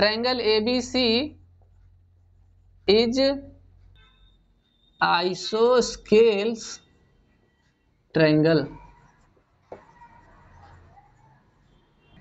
triangle ABC is isosceles triangle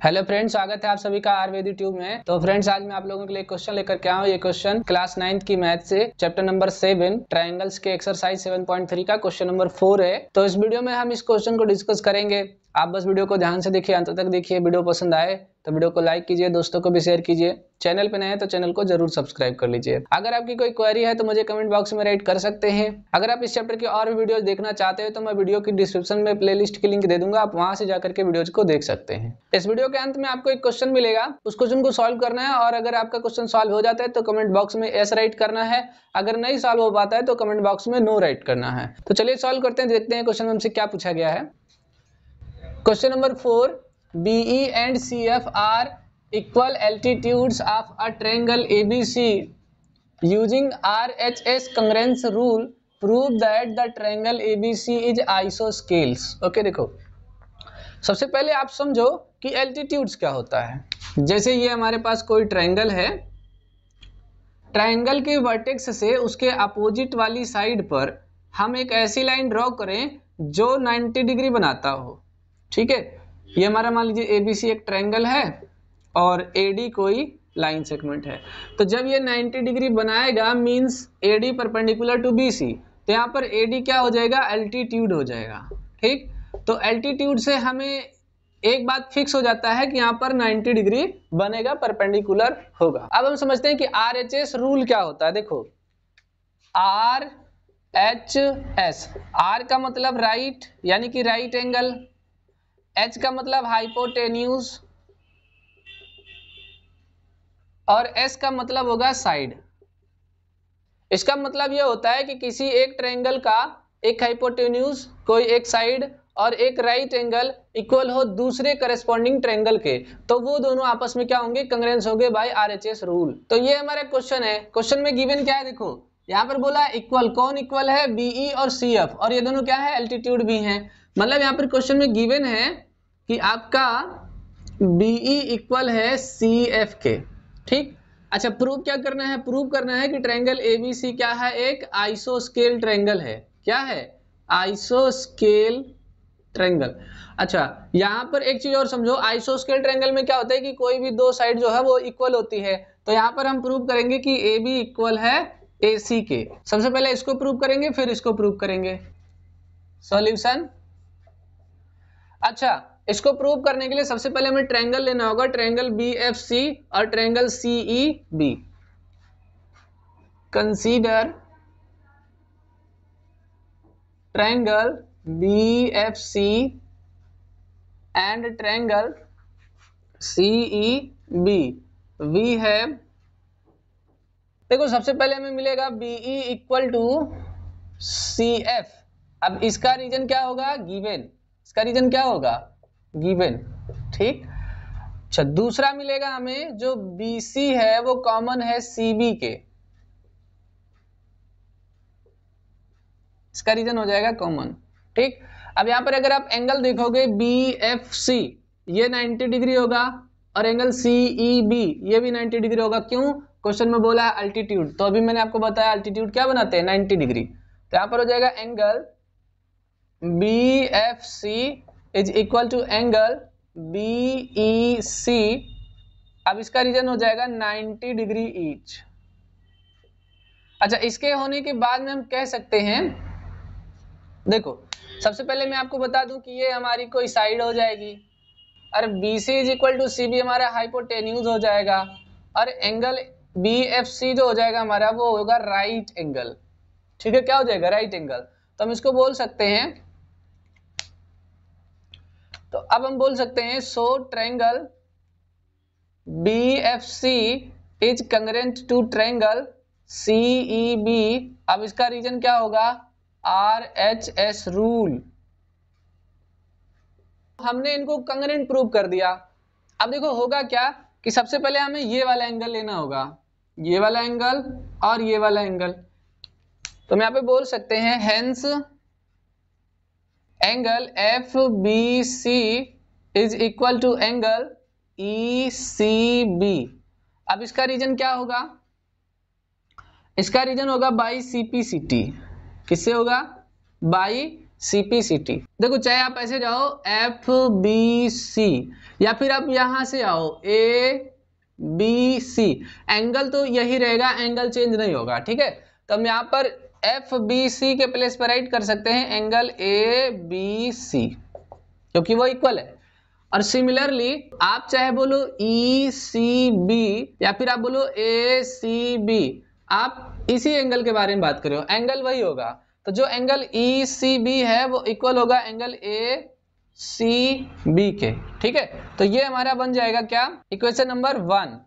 hello friends स्वागत है आप सभी का आयुर्वेदी ट्यूब में तो फ्रेंड्स आज मैं आप लोगों के लिए क्वेश्चन लेकर के आऊँ ये क्वेश्चन क्लास नाइन्थ की मैथ से चैप्टर नंबर सेवन ट्रायंगल्स के एक्सरसाइज सेवन पॉइंट थ्री का क्वेश्चन नंबर फोर है तो इस वीडियो में हम इस क्वेश्चन को डिस्कस करेंगे आप बस वीडियो को ध्यान से देखिए अंत तक देखिए वीडियो पसंद आए तो वीडियो को लाइक कीजिए दोस्तों को भी शेयर कीजिए चैनल पे नए हैं तो चैनल को जरूर सब्सक्राइब कर लीजिए अगर आपकी कोई क्वेरी है तो मुझे कमेंट बॉक्स में राइट कर सकते हैं अगर आप इस चैप्टर की और भी वीडियो देखना चाहते हो तो मैं वीडियो की डिस्क्रिप्शन में प्ले की लिंक दे दूंगा आप वहां से जाकर के वीडियोज को देख सकते हैं इस वीडियो के अंत में आपको एक क्वेश्चन मिलेगा उस क्वेश्चन को सोल्व करना है और अगर आपका क्वेश्चन सोल्व हो जाता है तो कमेंट बॉक्स में एस राइट करना है अगर नहीं सॉल्व हो पाता है तो कमेंट बॉक्स में नो राइट करना है तो चलिए सॉल्व करते हैं देखते हैं क्वेश्चन हमसे क्या पूछा गया है question number four BE and C F are equal altitudes of a triangle A B C using R H S congruence rule prove that the triangle A B C is isosceles okay देखो सबसे पहले आप समझो कि altitudes क्या होता है जैसे ये हमारे पास कोई ट्रैंगल है ट्रायंगल के वर्टेक्स से उसके अपोजिट वाली साइड पर हम एक ऐसी लाइन ड्रॉ करें जो 90 डिग्री बनाता हो ठीक है ये हमारा मान लीजिए एबीसी एक ट्रायंगल है और एडी कोई लाइन सेगमेंट है तो जब ये 90 डिग्री बनाएगा means AD perpendicular to BC तो यहाँ पर एडी क्या हो जाएगा एल्टीट्यूड हो जाएगा ठीक तो एल्टीट्यूड से हमें एक बात फिक्स हो जाता है कि यहाँ पर 90 डिग्री बनेगा परपेंडिकुलर होगा अब हम समझते हैं कि आर एच एस रूल क्या होता है देखो आर एच एस आर का मतलब राइट यानी कि राइट एंगल एच का मतलब हाइपोटेन्यूज और एस का मतलब होगा साइड इसका मतलब यह होता है कि किसी एक ट्रायंगल का एक हाइपोटेन्यूज कोई एक साइड और एक राइट एंगल इक्वल हो दूसरे करेस्पॉन्डिंग ट्रेंगल के तो वो दोनों आपस में क्या होंगे कंग्रेंस होंगे बाय आरएचएस रूल तो ये हमारा क्वेश्चन है क्वेश्चन में गिवन क्या है देखो यहाँ पर बोला इक्वल कौन इक्वल है बीई e और सी एफ और ये दोनों क्या है एल्टीट्यूड भी है मतलब यहाँ पर क्वेश्चन में गिवन है कि आपका BE इक्वल है सी एफ के ठीक अच्छा प्रूव क्या करना है प्रूव करना है कि ए बी सी क्या है एक स्केल ट्रैंगल है क्या है आइसो स्केल ट्रेंगल अच्छा यहाँ पर एक चीज और समझो आइसो स्केल ट्रेंगल में क्या होता है कि कोई भी दो साइड जो है वो इक्वल होती है तो यहाँ पर हम प्रूव करेंगे कि ए बी इक्वल है ए सी के सबसे पहले इसको प्रूव करेंगे फिर इसको प्रूव करेंगे सॉल्यूशन अच्छा इसको प्रूव करने के लिए सबसे पहले हमें ट्रैंगल लेना होगा ट्रैंगल बी एफ सी और triangle C E B consider triangle B F C and triangle C E B we है देखो सबसे पहले हमें मिलेगा B E equal to C F अब इसका रीजन क्या होगा गिवेन इसका रीजन क्या होगा गिवेन ठीक अच्छा दूसरा मिलेगा हमें जो BC है वो कॉमन है CB के इसका रीजन हो जाएगा कॉमन ठीक अब यहां पर अगर आप एंगल देखोगे BFC ये 90 डिग्री होगा और एंगल CEB ये भी 90 डिग्री होगा क्यों क्वेश्चन में बोला है अल्टीट्यूड तो अभी मैंने आपको बताया अल्टीट्यूड क्या बनाते हैं 90 डिग्री तो यहां पर हो जाएगा angle B F C is equal to angle B E C अब इसका रीजन हो जाएगा 90 डिग्री ईच अच्छा इसके होने के बाद में हम कह सकते हैं देखो सबसे पहले मैं आपको बता दूं कि ये हमारी कोई साइड हो जाएगी और B C is equal to C B हमारा हाइपोटेन्यूज हो जाएगा और एंगल बी एफ सी जो हो जाएगा हमारा वो होगा राइट एंगल ठीक है क्या हो जाएगा राइट एंगल तो हम इसको बोल सकते हैं तो अब हम बोल सकते हैं so triangle B F C is congruent to triangle CE B अब इसका रीजन क्या होगा आर एच एस रूल हमने इनको कंग्रेंट प्रूव कर दिया अब देखो होगा क्या कि सबसे पहले हमें ये वाला एंगल लेना होगा ये वाला एंगल और ये वाला एंगल तो हम यहाँ पे बोल सकते हैं hence angle F B C is equal to angle E C B अब इसका रीजन क्या होगा इसका रीजन होगा बाई टी किससे होगा बाई टी देखो चाहे आप ऐसे जाओ एफ बी सी या फिर आप यहां से आओ ए बी सी एंगल तो यही रहेगा एंगल चेंज नहीं होगा ठीक है तो हम यहां पर एफ बी सी के प्लेस पर राइट कर सकते हैं एंगल ए बी सी क्योंकि वो इक्वल है और सिमिलरली आप चाहे बोलो ई सी बी या फिर आप बोलो ए सी बी आप इसी एंगल के बारे में बात कर रहे हो एंगल वही होगा तो जो एंगल ई सी बी है वो इक्वल होगा एंगल ए सी बी के ठीक है तो ये हमारा बन जाएगा क्या इक्वेशन नंबर वन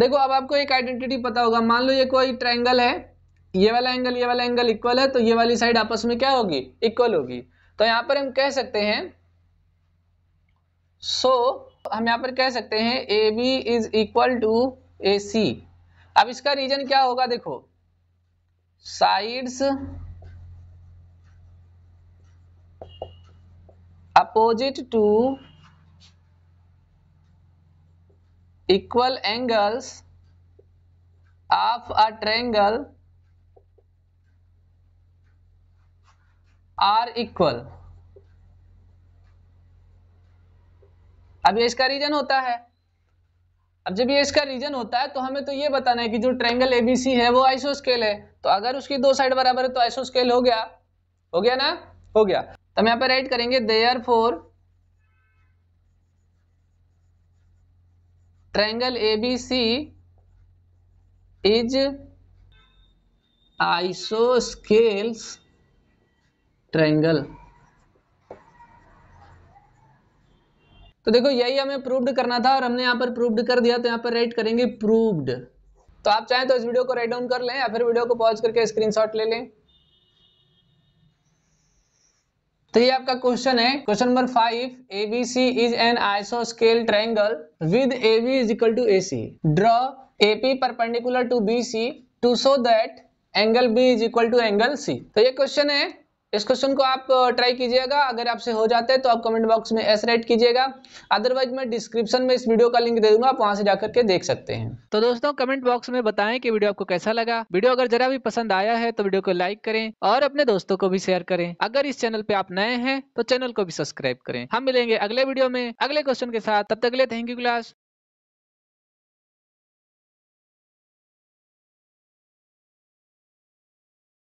देखो अब आपको एक आइडेंटिटी पता होगा मान लो ये कोई ट्रायंगल है ये वाला एंगल ये वाला एंगल इक्वल है तो ये वाली साइड आपस में क्या होगी इक्वल होगी तो यहां पर हम कह सकते हैं सो so, हम यहां पर कह सकते हैं A B is equal to A C अब इसका रीजन क्या होगा देखो sides opposite to equal angles of a triangle are equal अब ये इसका रीजन होता है अब जब ये इसका रीजन होता है तो हमें तो ये बताना है कि जो ट्रायंगल एबीसी है वो आइसोस्केल है तो अगर उसकी दो साइड बराबर है तो आइसोस्केल हो गया हो गया ना हो गया तो हम यहां पर राइट करेंगे therefore triangle ABC is isosceles triangle तो देखो यही हमें प्रूव्ड करना था और हमने यहाँ पर प्रूव्ड कर दिया तो यहाँ पर राइट करेंगे प्रूव्ड तो आप चाहें तो इस वीडियो को राइट डाउन कर लें या फिर वीडियो को पॉज करके स्क्रीनशॉट ले लें तो ये आपका क्वेश्चन है question number five A B C is an आइसो स्केल triangle with A B is equal to A C draw A P perpendicular to B C to so that angle B is equal to angle C तो ये question है इस question को आप try कीजिएगा अगर आपसे हो जाता है तो आप कमेंट बॉक्स में एस राइट कीजिएगा अदरवाइज मैं डिस्क्रिप्शन में इस वीडियो का लिंक दे दूंगा आप वहां से जाकर के देख सकते हैं तो दोस्तों कमेंट बॉक्स में बताएं कि वीडियो आपको कैसा लगा वीडियो अगर जरा भी पसंद आया है तो वीडियो को लाइक करें और अपने दोस्तों को भी शेयर करें अगर इस चैनल पे आप नए हैं तो चैनल को भी सब्सक्राइब करें हम मिलेंगे अगले वीडियो में अगले क्वेश्चन के साथ तब तक के थैंक यू क्लास